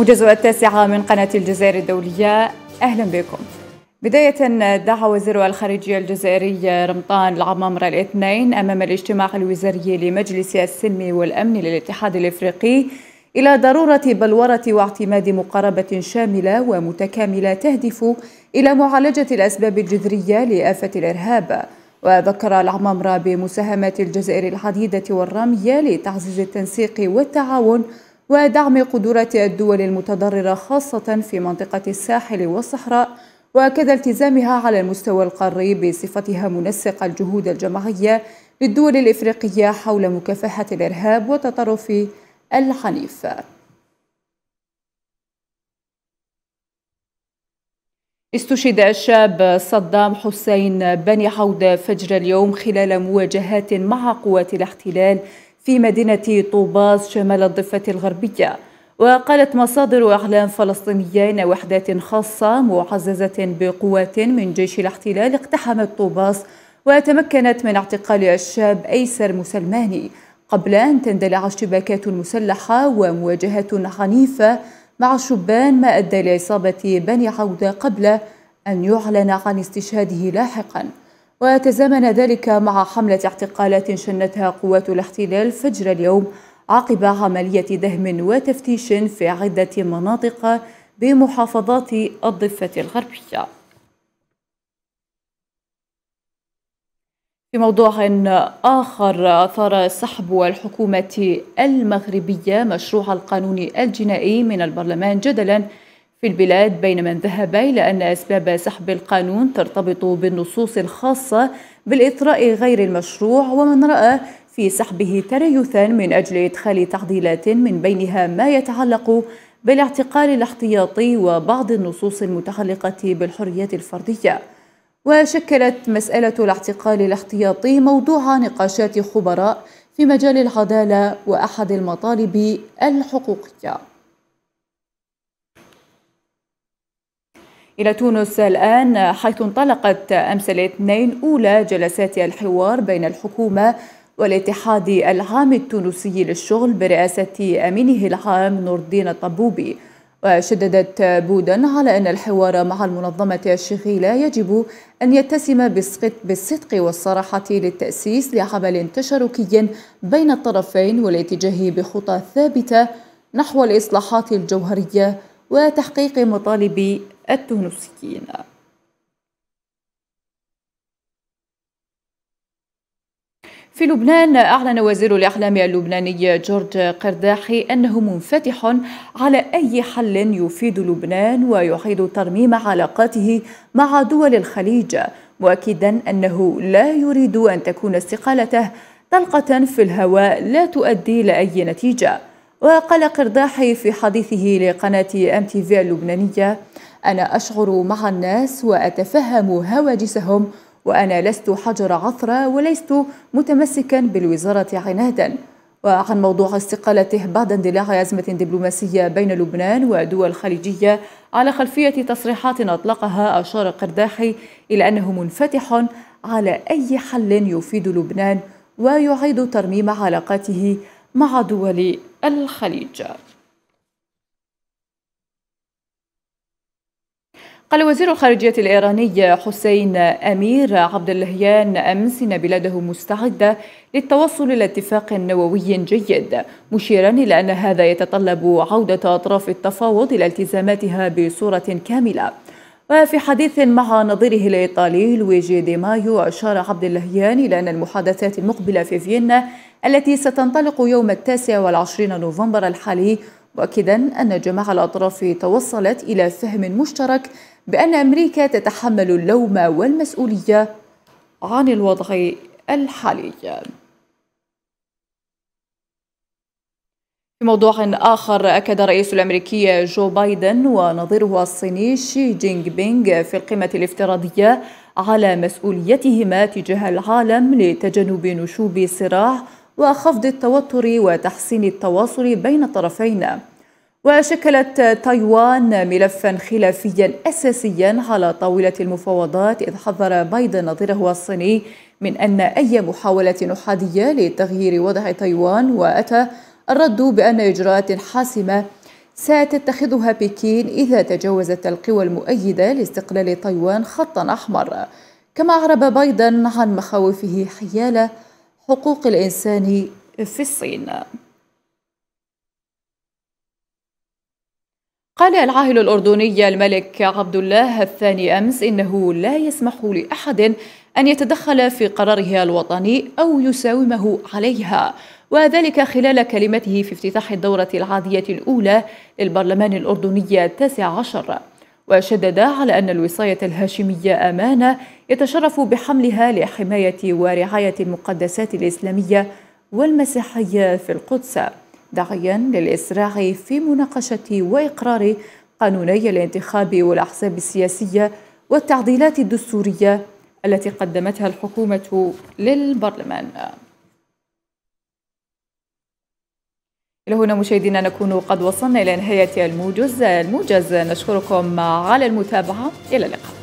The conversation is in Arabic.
موجز التاسعة من قناة الجزائر الدولية أهلا بكم بداية دعا وزير الخارجية الجزائري رمضان العمامرة الاثنين أمام الاجتماع الوزاري لمجلس السلم والأمن للاتحاد الإفريقي إلى ضرورة بلورة واعتماد مقاربة شاملة ومتكاملة تهدف إلى معالجة الأسباب الجذرية لآفة الإرهاب وذكر العمامرة بمساهمات الجزائر العديدة والرامية لتعزيز التنسيق والتعاون ودعم قدرات الدول المتضررة خاصة في منطقة الساحل والصحراء وكذا التزامها على المستوى القاري بصفتها منسق الجهود الجماعية للدول الإفريقية حول مكافحة الإرهاب والتطرف العنيف استشهد الشاب صدام حسين بني عودة فجر اليوم خلال مواجهات مع قوات الاحتلال في مدينة طوباز شمال الضفة الغربية وقالت مصادر أعلام فلسطينية أن وحدات خاصة معززة بقوات من جيش الاحتلال اقتحمت طوباس وتمكنت من اعتقال الشاب أيسر مسلماني قبل أن تندلع اشتباكات مسلحة ومواجهات عنيفة مع الشبان ما أدى لإصابة بني عودة قبل أن يعلن عن استشهاده لاحقاً وتزامن ذلك مع حملة اعتقالات شنتها قوات الاحتلال فجر اليوم عقب عملية دهم وتفتيش في عدة مناطق بمحافظات الضفة الغربية في موضوع آخر أثار سحب الحكومة المغربية مشروع القانون الجنائي من البرلمان جدلاً في البلاد بين من ذهب إلى أن أسباب سحب القانون ترتبط بالنصوص الخاصة بالإثراء غير المشروع ومن رأى في سحبه تريثا من أجل إدخال تعديلات من بينها ما يتعلق بالاعتقال الاحتياطي وبعض النصوص المتعلقة بالحريات الفردية وشكلت مسألة الاعتقال الاحتياطي موضوع نقاشات خبراء في مجال العدالة وأحد المطالب الحقوقية إلى تونس الآن حيث انطلقت أمس الاثنين أولى جلسات الحوار بين الحكومة والاتحاد العام التونسي للشغل برئاسة أمينه العام نور الدين الطبوبي وشددت بودا على أن الحوار مع المنظمة الشغيلة يجب أن يتسم بالصدق والصراحة للتأسيس لعمل تشاركي بين الطرفين والاتجاه بخطى ثابتة نحو الإصلاحات الجوهرية وتحقيق مطالب التونسيين في لبنان أعلن وزير الإعلام اللبناني جورج قرداحي أنه منفتح على أي حل يفيد لبنان ويعيد ترميم علاقاته مع دول الخليج مؤكدا أنه لا يريد أن تكون استقالته طلقة في الهواء لا تؤدي لأي نتيجة وقال قرداحي في حديثه لقناة أم تي في اللبنانية أنا أشعر مع الناس وأتفهم هواجسهم وأنا لست حجر عثرة ولست متمسكا بالوزارة عنادا وعن موضوع استقالته بعد اندلاع أزمة دبلوماسية بين لبنان ودول خليجية على خلفية تصريحات أطلقها أشار قرداحي إلى أنه منفتح على أي حل يفيد لبنان ويعيد ترميم علاقاته مع دول الخليج قال وزير الخارجية الإيراني حسين أمير عبد اللهيان أمس إن بلاده مستعدة للتوصل إلى اتفاق نووي جيد مشيرا إلى أن هذا يتطلب عودة أطراف التفاوض إلى التزاماتها بصورة كاملة وفي حديث مع نظيره الإيطالي لويجي دي مايو أشار عبد اللهيان إلى أن المحادثات المقبلة في فيينا التي ستنطلق يوم التاسع والعشرين نوفمبر الحالي مؤكدا أن جميع الأطراف توصلت إلى فهم مشترك بأن أمريكا تتحمل اللوم والمسؤولية عن الوضع الحالي في موضوع آخر أكد الرئيس الأمريكي جو بايدن ونظيره الصيني شي جينغ بينغ في القمة الافتراضية على مسؤوليتهما تجاه العالم لتجنب نشوب صراع وخفض التوتر وتحسين التواصل بين الطرفين وشكلت تايوان ملفا خلافيا اساسيا على طاوله المفاوضات اذ حذر بايدن نظيره الصيني من ان اي محاوله احاديه لتغيير وضع تايوان واتى الرد بأن إجراءات حاسمة ستتخذها بكين إذا تجاوزت القوى المؤيدة لاستقلال تايوان خطا أحمر كما أعرب بايدن عن مخاوفه حيال حقوق الإنسان في الصين قال العاهل الأردني الملك عبد الله الثاني أمس إنه لا يسمح لأحد أن يتدخل في قراره الوطني أو يساومه عليها وذلك خلال كلمته في افتتاح الدورة العادية الأولى للبرلمان الأردني التاسع عشر وشدد على أن الوصاية الهاشمية أمانة يتشرف بحملها لحماية ورعاية المقدسات الإسلامية والمسيحية في القدس داعيا للإسراع في مناقشة وإقرار قانوني الانتخاب والأحزاب السياسية والتعديلات الدستورية التي قدمتها الحكومة للبرلمان إلى هنا مشاهدينا نكون قد وصلنا إلى نهاية الموجز الموجز نشكركم على المتابعة إلى اللقاء